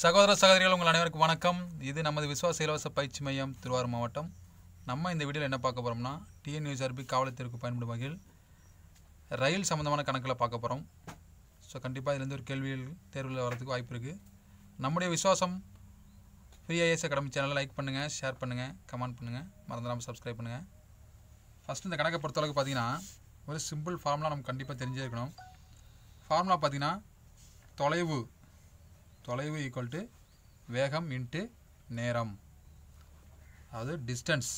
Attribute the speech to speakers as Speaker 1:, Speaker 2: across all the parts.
Speaker 1: சகோதர சகோதரிகள் உங்கள் அனைவருக்கும் வணக்கம் இது நமது விசுவாச இலவச பயிற்சி மையம் திருவாரூர் மாவட்டம் நம்ம இந்த வீடியோவில் என்ன பார்க்க போகிறோம்னா டிஎன்யூஆர்பி காவலத்திற்கு பயன்படும் வகையில் ரயில் சம்மந்தமான கணக்கில் பார்க்க போகிறோம் ஸோ கண்டிப்பாக இதுலேருந்து ஒரு கேள்விகள் தேர்வில் வரதுக்கு வாய்ப்பு இருக்குது நம்முடைய விசுவாசம் ஃப்ரீஐஎஸ் அகாடமி சேனலை லைக் பண்ணுங்கள் ஷேர் பண்ணுங்கள் கமெண்ட் பண்ணுங்கள் மறந்துடாமல் சப்ஸ்கிரைப் பண்ணுங்கள் ஃபஸ்ட்டு இந்த கணக்கை பொறுத்தளவுக்கு பார்த்தீங்கன்னா ஒரு சிம்பிள் ஃபார்முலா நம்ம கண்டிப்பாக தெரிஞ்சிருக்கணும் ஃபார்முலா பார்த்திங்கன்னா தொலைவு தொலைவு ஈக்குவல் டு வேகம் இன்ட்டு நேரம் அதாவது distance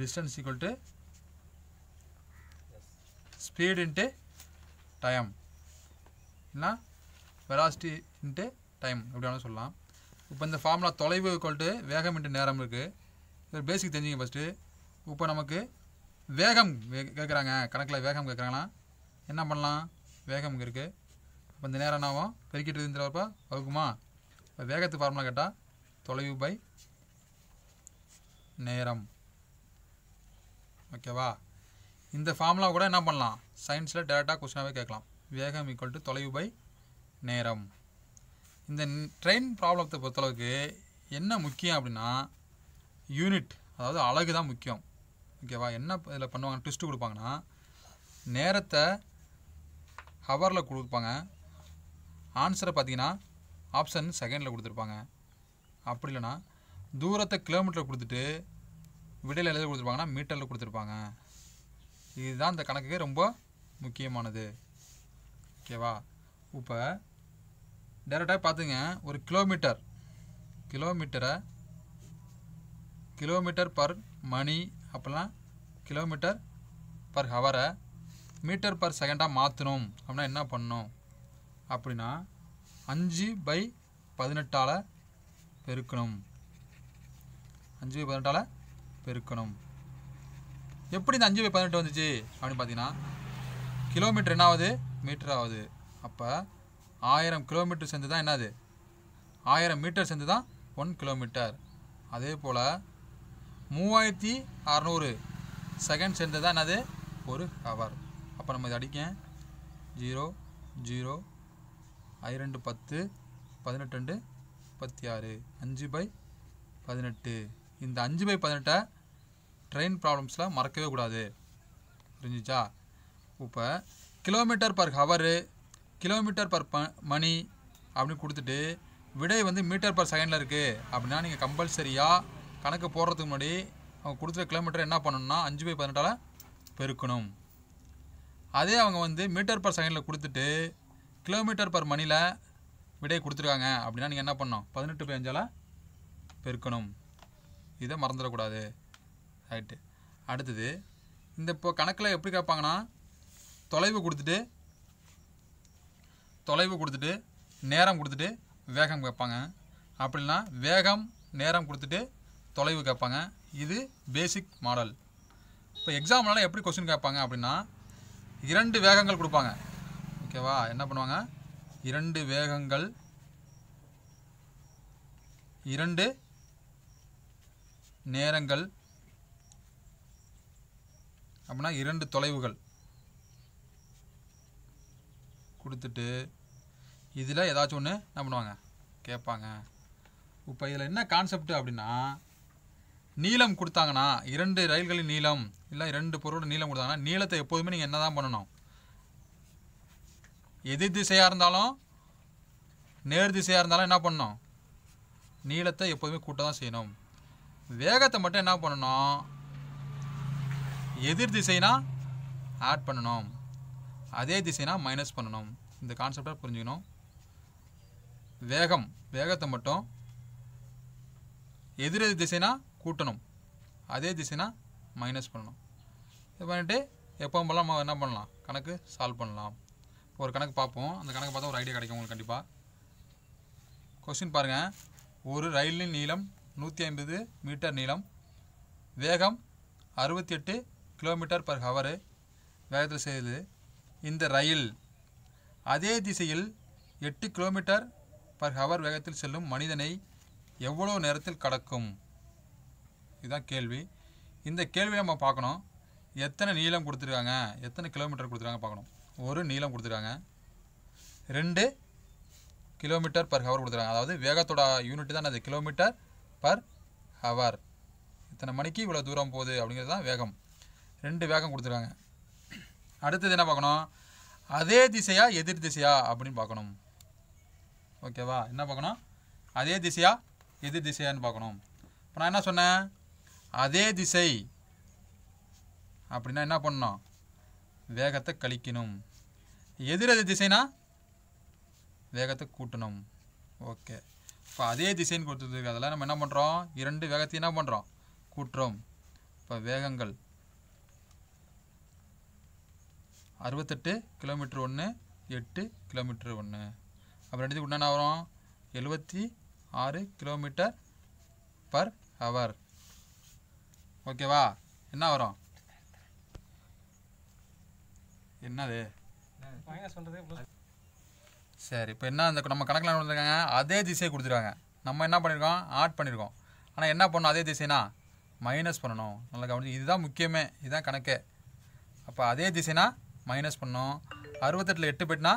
Speaker 1: distance equal to speed into time இல்லைனா வெலாசிட்டி இன்ட்டு டைம் எப்படி சொல்லலாம் இப்போ இந்த ஃபார்முலா தொலைவு ஈக்குவல் டு வேகம் இன்ட்டு நேரம் இருக்குது இது பேசிக் தெரிஞ்சுங்க ஃபஸ்ட்டு இப்போ நமக்கு வேகம் கேட்குறாங்க கணக்கில் வேகம் கேட்குறாங்கன்னா என்ன பண்ணலாம் வேகம் இருக்குது அப்போ இந்த நேரம் என்ன ஆகும் பெருக்கிட்டு இருந்துறப்ப வகுக்குமா இப்போ வேகத்து ஃபார்முலா கேட்டால் தொலைவு பை நேரம் ஓகேவா இந்த ஃபார்முலா கூட என்ன பண்ணலாம் சயின்ஸில் டேரெக்டாக கொஸ்டினாகவே கேட்கலாம் வேகம் ஈக்குவல் டு தொலைவு பை நேரம் இந்த ட்ரெயின் ப்ராப்ளத்தை பொறுத்தளவுக்கு என்ன முக்கியம் அப்படின்னா யூனிட் அதாவது அழகு தான் முக்கியம் ஓகேவா என்ன இதில் பண்ணுவாங்க ட்விஸ்ட்டு கொடுப்பாங்கன்னா நேரத்தை ஹவரில் கொடுப்பாங்க ஆன்சரை பார்த்தீங்கன்னா ஆப்ஷன் செகண்டில் கொடுத்துருப்பாங்க அப்படி இல்லைனா தூரத்தை கிலோமீட்டர் கொடுத்துட்டு விடையில் எழுத கொடுத்துருப்பாங்கன்னா மீட்டரில் கொடுத்துருப்பாங்க இதுதான் இந்த கணக்குக்கு ரொம்ப முக்கியமானது ஓகேவா இப்போ டேரெக்டாக பார்த்துங்க ஒரு கிலோமீட்டர் கிலோமீட்டரை கிலோமீட்டர் பர் மணி அப்படிலாம் கிலோமீட்டர் பர் ஹவரை மீட்டர் பர் செகண்டாக மாற்றணும் அப்படின்னா என்ன பண்ணணும் அப்படின்னா அஞ்சு பை பதினெட்டால் பெருக்கணும் அஞ்சு பை பதினெட்டால் பெருக்கணும் எப்படி இந்த அஞ்சு பை பதினெட்டு வந்துச்சு அப்படின்னு பார்த்தீங்கன்னா கிலோமீட்டர் என்ன ஆகுது மீட்டர் ஆகுது அப்போ ஆயிரம் கிலோமீட்டர் சேர்ந்து தான் என்னது ஆயிரம் மீட்டர் சேர்ந்து தான் ஒன் கிலோமீட்டர் அதே போல் மூவாயிரத்தி அறநூறு செகண்ட் சேர்ந்து தான் என்னது ஒரு ஹவர் அப்போ நம்ம இதை அடிக்க ஜீரோ ஜீரோ ஐரெண்டு பத்து பதினெட்டு ரெண்டு முப்பத்தி ஆறு அஞ்சு பை பதினெட்டு இந்த அஞ்சு பை பதினெட்டை ட்ரெயின் ப்ராப்ளம்ஸில் மறக்கவே கூடாது புரிஞ்சிச்சா இப்போ kilometre per hour kilometre per ப மணி அப்படின்னு கொடுத்துட்டு விடை வந்து மீட்டர் பர் செகண்டில் இருக்குது அப்படின்னா நீங்கள் கம்பல்சரியாக கணக்கு போடுறதுக்கு முன்னாடி அவங்க கொடுத்துற கிலோமீட்டர் என்ன பண்ணணும்னா அஞ்சு பை பதினெட்டால் பெருக்கணும் அதே அவங்க வந்து மீட்டர் பர் செகண்டில் கொடுத்துட்டு கிலோமீட்டர் பர் மணியில் விடையை கொடுத்துருக்காங்க அப்படின்னா நீங்கள் என்ன பண்ணணும் பதினெட்டு பை பெருக்கணும் இதை மறந்துடக்கூடாது ரைட்டு அடுத்தது இந்த இப்போ கணக்கில் எப்படி கேட்பாங்கன்னா தொலைவு கொடுத்துட்டு தொலைவு கொடுத்துட்டு நேரம் கொடுத்துட்டு வேகம் கேட்பாங்க அப்படின்னா வேகம் நேரம் கொடுத்துட்டு தொலைவு கேட்பாங்க இது பேசிக் மாடல் இப்போ எக்ஸாம்லாம் எப்படி கொஸ்டின் கேட்பாங்க அப்படின்னா இரண்டு வேகங்கள் கொடுப்பாங்க ஓகேவா என்ன பண்ணுவாங்க இரண்டு வேகங்கள் இரண்டு நேரங்கள் அப்படின்னா இரண்டு தொலைவுகள் கொடுத்துட்டு இதில் ஏதாச்சும் ஒன்று என்ன பண்ணுவாங்க கேட்பாங்க இப்போ இதில் என்ன கான்செப்ட் அப்படின்னா நீளம் கொடுத்தாங்கன்னா இரண்டு ரயில்களின் நீளம் இல்லை இரண்டு பொருளோட நீளம் கொடுத்தாங்கன்னா நீளத்தை எப்போதுமே நீங்கள் என்ன தான் பண்ணணும் எதிர் திசையாக இருந்தாலும் நேர் திசையாக இருந்தாலும் என்ன பண்ணணும் நீளத்தை எப்போதுமே கூட்ட தான் செய்யணும் வேகத்தை மட்டும் என்ன பண்ணணும் எதிர் திசைனா ஆட் பண்ணணும் அதே திசைனா மைனஸ் பண்ணணும் இந்த கான்செப்டை புரிஞ்சுக்கணும் வேகம் வேகத்தை மட்டும் எதிர் திசைனா கூட்டணும் அதே திசைனா மைனஸ் பண்ணணும் இது பண்ணிட்டு எப்போ போல நம்ம என்ன பண்ணலாம் கணக்கு சால்வ் பண்ணலாம் ஒரு கணக்கு பார்ப்போம் அந்த கணக்கு பார்த்தா ஒரு ஐடியா கிடைக்கும் உங்களுக்கு கண்டிப்பாக கொஸ்டின் பாருங்கள் ஒரு ரயிலின் நீளம் நூற்றி ஐம்பது மீட்டர் நீளம் வேகம் அறுபத்தி எட்டு கிலோமீட்டர் பர் ஹவரு வேகத்தில் செய்யுது இந்த ரயில் அதே திசையில் எட்டு கிலோமீட்டர் பர் ஹவர் வேகத்தில் செல்லும் மனிதனை எவ்வளோ நேரத்தில் கடக்கும் இதுதான் கேள்வி இந்த கேள்வியை நம்ம பார்க்கணும் எத்தனை நீளம் கொடுத்துருக்காங்க எத்தனை கிலோமீட்டர் கொடுத்துருக்காங்க பார்க்கணும் ஒரு நீளம் கொடுத்துருக்காங்க ரெண்டு கிலோமீட்டர் பர் ஹவர் கொடுத்துருக்காங்க அதாவது வேகத்தோட யூனிட் தான் அது கிலோமீட்டர் பர் ஹவர் இத்தனை மணிக்கு இவ்வளோ தூரம் போகுது அப்படிங்கிறது தான் வேகம் ரெண்டு வேகம் கொடுத்துருக்காங்க அடுத்தது என்ன பார்க்கணும் அதே திசையா எதிர் திசையா அப்படின்னு பார்க்கணும் ஓகேவா என்ன பார்க்கணும் அதே திசையா எதிர் திசையான்னு பார்க்கணும் இப்போ நான் என்ன சொன்னேன் அதே திசை அப்படின்னா என்ன பண்ணணும் வேகத்தை கழிக்கணும் எதிரெது திசைனா வேகத்தை கூட்டணும் ஓகே இப்போ அதே திசைன்னு கொடுத்துருக்கு அதெல்லாம் நம்ம என்ன பண்ணுறோம் இரண்டு வேகத்தையும் என்ன பண்ணுறோம் கூட்டுறோம் இப்போ வேகங்கள் அறுபத்தெட்டு கிலோமீட்டர் ஒன்று எட்டு கிலோமீட்டர் ஒன்று அப்புறம் ரெண்டுத்துக்கு என்ன வரும் எழுபத்தி ஆறு கிலோமீட்டர் பர் ஹவர் ஓகேவா என்ன வரும் என்னது சரி இப்போ என்ன அந்த நம்ம கணக்கில் வந்துருக்காங்க அதே திசையை கொடுத்துருவாங்க நம்ம என்ன பண்ணியிருக்கோம் ஆட் பண்ணியிருக்கோம் ஆனால் என்ன பண்ணணும் அதே திசைனா மைனஸ் பண்ணணும் நல்லா கவனிச்சு இதுதான் முக்கியமே இதுதான் கணக்கு அப்போ அதே திசைனா மைனஸ் பண்ணணும் அறுபத்தெட்டில் எட்டு போயிட்டுனா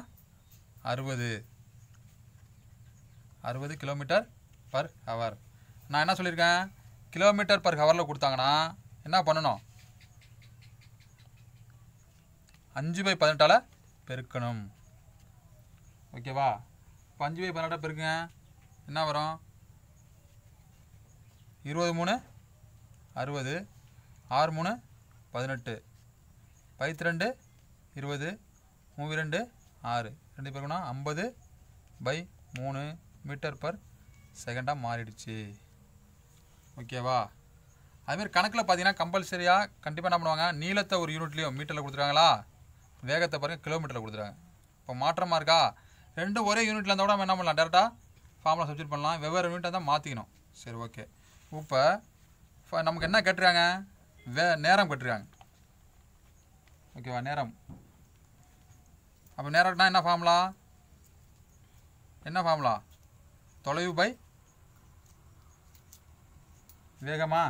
Speaker 1: அறுபது அறுபது கிலோமீட்டர் பர் ஹவர் நான் என்ன சொல்லியிருக்கேன் கிலோமீட்டர் பர் ஹவரில் கொடுத்தாங்கன்னா என்ன பண்ணணும் அஞ்சு பை பதினெட்டால் பெருக்கணும் ஓகேவா இப்போ அஞ்சு பை பன்னெண்டாக பெருக்குங்க என்ன வரும் இருபது மூணு அறுபது ஆறு மூணு பதினெட்டு ரெண்டு இருபது ரெண்டு ஆறு ரெண்டு பேருக்குன்னா ஐம்பது பை மூணு மீட்டர் பர் செகண்டாக மாறிடுச்சு ஓகேவா அதுமாரி கணக்கில் பார்த்தீங்கன்னா கம்பல்சரியாக கண்டிப்பாக என்ன பண்ணுவாங்க நீளத்தை ஒரு யூனிட்லேயும் மீட்டரில் கொடுத்துருவாங்களா வேகத்தை பாருங்கள் கிலோமீட்டரில் கொடுத்துருவாங்க இப்போ மாற்றமாக இருக்கா ரெண்டும் ஒரே யூனிட்டில் இருந்தால் கூட நம்ம என்ன பண்ணலாம் டேரெக்டாக ஃபார்மில் சப்ஜெக்ட் பண்ணலாம் வெவ்வேறு யூனிட்டாக தான் மாற்றிக்கணும் சரி ஓகே இப்போ நமக்கு என்ன கட்டுறாங்க வே நேரம் கேட்டுருக்காங்க ஓகேவா நேரம் அப்போ நேரம்னா என்ன ஃபார்முலா என்ன ஃபார்முலா தொலைவு பை வேகமா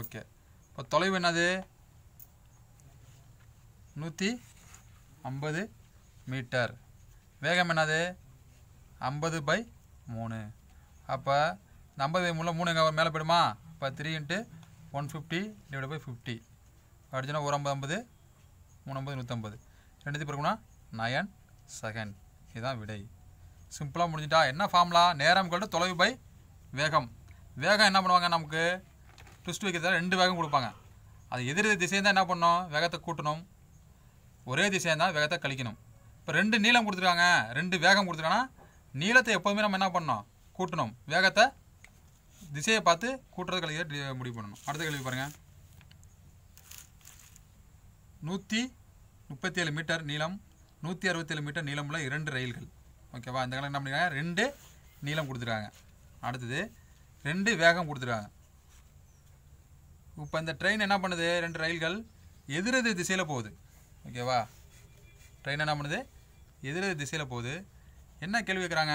Speaker 1: ஓகே தொலைவு என்னது நூற்றி ஐம்பது மீட்டர் வேகம் என்னது ஐம்பது பை மூணு அப்போ இந்த ஐம்பது பை மூணில் மூணு எங்கே மேலே போயிடுமா இப்போ three into one fifty divide by fifty அடிச்சோன்னா ஒரு ஐம்பது ஐம்பது மூணு ஐம்பது நூற்றம்பது ரெண்டுத்தையும் பிறகுனா நயன் செகண்ட் இதுதான் விடை சிம்பிளாக முடிஞ்சிட்டா என்ன ஃபார்ம்லாம் நேரம் கொண்டு தொலைவு பை வேகம் வேகம் என்ன பண்ணுவாங்க நமக்கு ட்விஸ்ட் வைக்கிறதால ரெண்டு வேகம் கொடுப்பாங்க அது எதிர் திசையாக என்ன பண்ணணும் வேகத்தை கூட்டணும் ஒரே திசையாக வேகத்தை கழிக்கணும் இப்போ ரெண்டு நீளம் கொடுத்துருக்காங்க ரெண்டு வேகம் கொடுத்துருக்காங்கன்னா நீளத்தை எப்போதுமே நம்ம என்ன பண்ணணும் கூட்டணும் வேகத்தை திசையை பார்த்து கூட்டுறது கழிக்க முடிவு பண்ணணும் அடுத்த கேள்வி பாருங்கள் நூற்றி முப்பத்தி ஏழு மீட்டர் நீளம் நூற்றி அறுபத்தேழு மீட்டர் நீளமுள்ள இரண்டு ரயில்கள் ஓகேவா இந்த காலம் என்ன பண்ணிக்கிறாங்க ரெண்டு நீளம் கொடுத்துருக்காங்க அடுத்தது ரெண்டு வேகம் கொடுத்துருக்காங்க இப்போ இந்த ட்ரெயின் என்ன பண்ணுது ரெண்டு ரயில்கள் எதிரது திசையில் போகுது ஓகேவா ட்ரெயின் என்ன பண்ணுது எதிரது திசையில் போகுது என்ன கேள்வி கேட்குறாங்க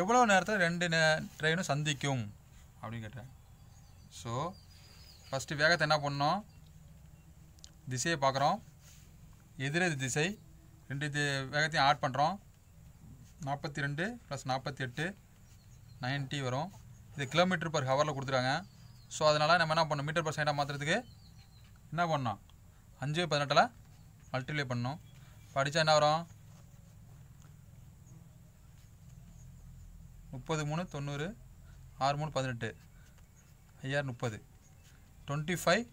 Speaker 1: எவ்வளோ நேரத்தில் ரெண்டு நே ட்ரெயினும் சந்திக்கும் அப்படின்னு கேட்டேன் ஸோ ஃபஸ்ட்டு வேகத்தை என்ன பண்ணோம் திசையை பார்க்குறோம் எதிரது திசை ரெண்டு தி வேகத்தையும் ஆட் பண்ணுறோம் நாற்பத்தி ரெண்டு ப்ளஸ் நாற்பத்தி எட்டு நைன்ட்டி வரும் இது கிலோமீட்டர் பர் ஹவரில் கொடுத்துருக்காங்க ஸோ அதனால் நம்ம என்ன பண்ணோம் மீட்டர் பர் செகண்டாக மாற்றுறதுக்கு என்ன பண்ணோம் அஞ்சு பதினெட்டில் மல்டிப்ளை பண்ணோம் படித்தா என்ன வரும் முப்பது மூணு தொண்ணூறு ஆறு மூணு பதினெட்டு ஐயாயிரம் முப்பது டுவெண்ட்டி ஃபைவ்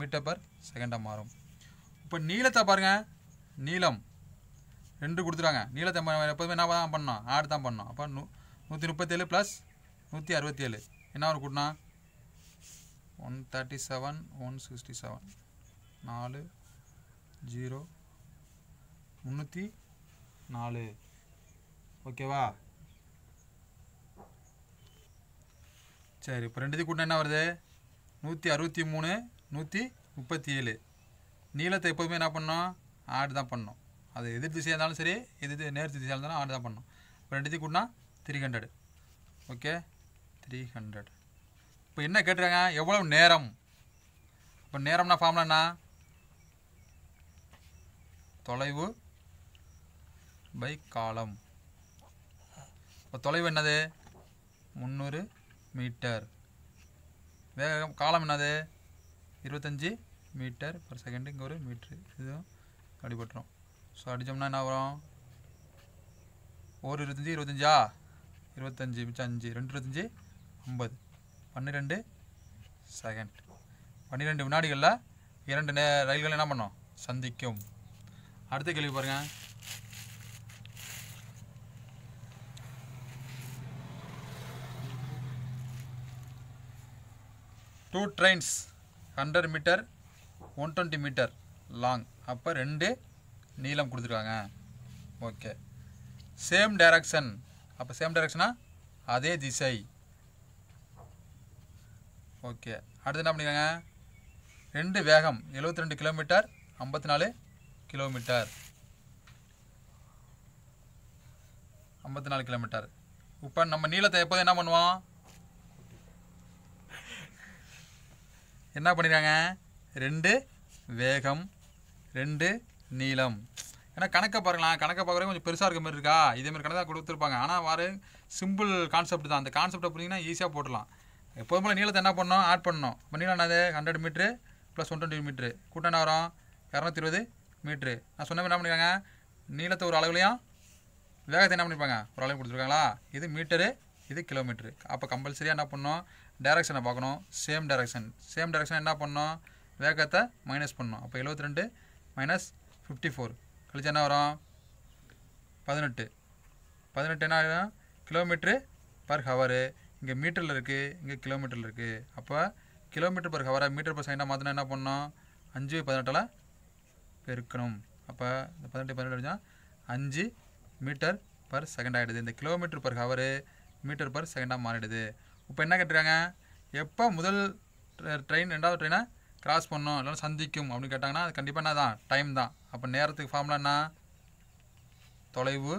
Speaker 1: மீட்டர் பர் செகண்டாக மாறும் இப்போ நீளத்தை பாருங்கள் நீளம் ரெண்டு கொடுத்துருவாங்க நீளத்தை எப்போதுமே என்ன தான் பண்ணோம் ஆடு தான் பண்ணோம் அப்போ நூ நூற்றி முப்பத்தேழு ப்ளஸ் நூற்றி அறுபத்தேழு என்ன ஒரு கூட்டினா one thirty seven one sixty seven நாலு ஜீரோ முந்நூற்றி நாலு ஓகேவா சரி இப்போ ரெண்டுத்தையும் கூட்டினா என்ன வருது நூற்றி அறுபத்தி மூணு நூற்றி முப்பத்தி ஏழு நீளத்தை எப்போதுமே என்ன பண்ணோம் ஆட் தான் பண்ணோம் அது எதிர் திசையாக இருந்தாலும் சரி எதிர் நேர் திசையாக இருந்தாலும் ஆடு தான் பண்ணோம் இப்போ ரெண்டுத்தையும் கூட்டினா three hundred okay three hundred இப்போ என்ன கேட்டிருக்காங்க எவ்வளவு நேரம் இப்போ நேரம்னா ஃபார்ம்லண்ணா தொலைவு பை காலம் இப்போ தொலைவு என்னது முந்நூறு மீட்டர் வேகம் காலம் என்னது இருபத்தஞ்சி மீட்டர் பர் செகண்டு இங்கே ஒரு மீட்ரு இதுவும் அடிபட்டுரும் ஸோ அடித்தோம்னா என்ன வரும் ஒரு இருபத்தஞ்சி இருபத்தஞ்சா இருபத்தஞ்சி மிச்சம் அஞ்சு ரெண்டு இருபத்தஞ்சி ஐம்பது பன்னிரெண்டு செகண்ட் பன்னிரெண்டு வினாடிகளில் இரண்டு நே ரயில்கள் என்ன பண்ணோம் சந்திக்கும் அடுத்த கேள்வி பாருங்கள் two trains hundred metre one twenty metre long அப்போ ரெண்டு நீளம் கொடுத்துருக்காங்க ஓகே சேம் டைரக்ஷன் அப்போ சேம் டைரக்ஷனா அதே திசை ஓகே அடுத்து என்ன பண்ணிக்கிறாங்க ரெண்டு வேகம் எழுபத்தி ரெண்டு கிலோமீட்டர் ஐம்பத்தி நாலு கிலோமீட்டர் ஐம்பத்தி நாலு கிலோமீட்டர் இப்போ நம்ம நீளத்தை எப்போது என்ன பண்ணுவோம் என்ன பண்ணிடுறாங்க ரெண்டு வேகம் ரெண்டு நீளம் ஏன்னா கணக்கை பாருங்களா கணக்கை பார்க்குறது கொஞ்சம் பெருசாக இருக்க மாதிரி இருக்கா இதேமாதிரி கணக்காக கொடுத்துருப்பாங்க ஆனால் வேறு சிம்பிள் கான்செப்ட் தான் அந்த கான்செப்டை புரிஞ்சிங்கன்னா ஈஸியாக போட்டுடலாம் எப்போதும் போல் நீளத்தை என்ன பண்ணோம் ஆட் பண்ணோம் இப்போ நீளம் என்னது hundred metre plus one twenty metre கூட்டம் என்ன வரும் இரநூத்தி இருபது மீட்ரு நான் சொன்ன என்ன பண்ணியிருக்காங்க நீளத்தை ஒரு அளவுலையும் வேகத்தை என்ன பண்ணியிருப்பாங்க ஒரு அளவு கொடுத்துருக்காங்களா இது மீட்டரு இது கிலோமீட்ரு அப்போ கம்பல்சரியாக என்ன பண்ணோம் டேரெக்ஷனை பார்க்கணும் சேம் டேரெக்ஷன் சேம் டேரெக்ஷன் என்ன பண்ணோம் வேகத்தை மைனஸ் பண்ணோம் அப்போ எழுபத்தி ரெண்டு மைனஸ் ஃபிஃப்டி ஃபோர் கழிச்சு என்ன வரும் பதினெட்டு பதினெட்டு என்ன ஆகிடும் கிலோமீட்ரு பர் ஹவரு இங்கே மீட்டரில் இருக்குது இங்கே கிலோமீட்டரில் இருக்குது அப்போ கிலோமீட்டர் பர் ஹவராக மீட்டர் பர் செகண்டாக மாற்றினா என்ன பண்ணோம் அஞ்சு பதினெட்டெல்லாம் பெருக்கணும் அப்போ இந்த பதினெட்டு பதினெட்டு அஞ்சு மீட்டர் பர் செகண்ட் ஆகிடுது இந்த kilometre per hour metre per செகண்டாக மாறிடுது இப்போ என்ன கேட்டுருக்காங்க எப்போ முதல் ட்ரெயின் ரெண்டாவது ட்ரெயினை கிராஸ் பண்ணோம் இல்லைனா சந்திக்கும் அப்படின்னு கேட்டாங்கன்னா அது கண்டிப்பாக என்ன தான் டைம் தான் அப்போ நேரத்துக்கு ஃபார்ம்ல என்ன தொலைவு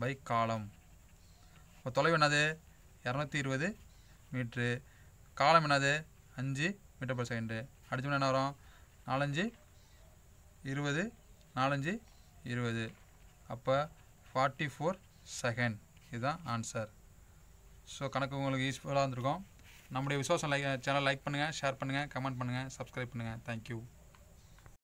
Speaker 1: பை காலம் இப்போ தொலைவு என்னது இரநூத்தி இருபது மீட்ரு காலம் என்னது அஞ்சு மீட்டர் பர் செகண்டு அடிச்சோம்னா என்ன வரும் நாலஞ்சு இருபது நாலஞ்சு இருபது அப்போ ஃபார்ட்டி ஃபோர் செகண்ட் இதுதான் ஆன்சர் ஸோ கணக்கு உங்களுக்கு யூஸ்ஃபுல்லாக இருந்திருக்கும் நம்முடைய விசுவாசம் லைக் சேனல் லைக் பண்ணுங்கள் ஷேர் பண்ணுங்கள் கமெண்ட் பண்ணுங்கள் சப்ஸ்கிரைப் பண்ணுங்கள் தேங்க்யூ